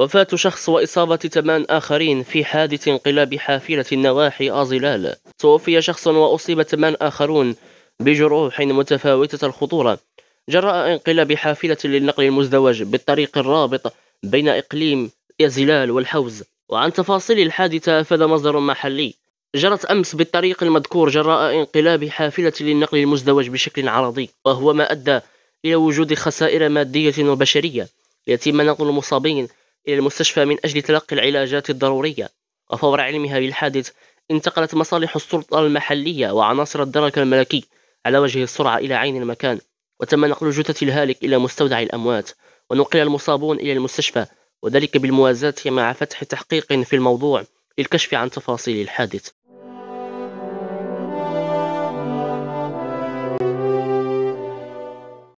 وفاة شخص وإصابة ثمان آخرين في حادث انقلاب حافلة النواحي أزلال توفي شخص وأصيب ثمان آخرون بجروح متفاوتة الخطورة جراء انقلاب حافلة للنقل المزدوج بالطريق الرابط بين إقليم يزلال والحوز وعن تفاصيل الحادثة أفاد مصدر محلي جرت أمس بالطريق المذكور جراء انقلاب حافلة للنقل المزدوج بشكل عرضي وهو ما أدى إلى وجود خسائر مادية وبشرية يتم نقل المصابين إلى المستشفى من أجل تلقي العلاجات الضرورية وفور علمها بالحادث انتقلت مصالح السلطة المحلية وعناصر الدرك الملكي على وجه السرعة إلى عين المكان وتم نقل جثث الهالك إلى مستودع الأموات ونقل المصابون إلى المستشفى وذلك بالموازاة مع فتح تحقيق في الموضوع للكشف عن تفاصيل الحادث